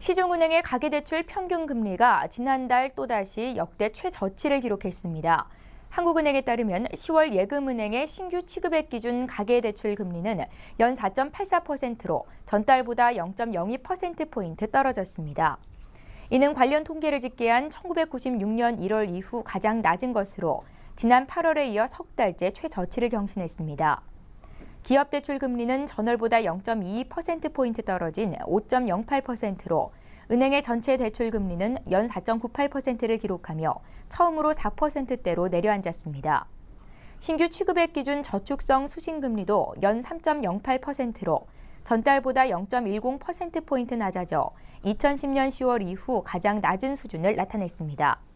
시중은행의 가계대출 평균 금리가 지난달 또다시 역대 최저치를 기록했습니다. 한국은행에 따르면 10월 예금은행의 신규 취급액 기준 가계대출 금리는 연 4.84%로 전달보다 0.02%포인트 떨어졌습니다. 이는 관련 통계를 집계 한 1996년 1월 이후 가장 낮은 것으로 지난 8월에 이어 석 달째 최저치를 경신했습니다. 기업 대출 금리는 전월보다 0.22%포인트 떨어진 5.08%로 은행의 전체 대출 금리는 연 4.98%를 기록하며 처음으로 4%대로 내려앉았습니다. 신규 취급액 기준 저축성 수신금리도 연 3.08%로 전달보다 0.10%포인트 낮아져 2010년 10월 이후 가장 낮은 수준을 나타냈습니다.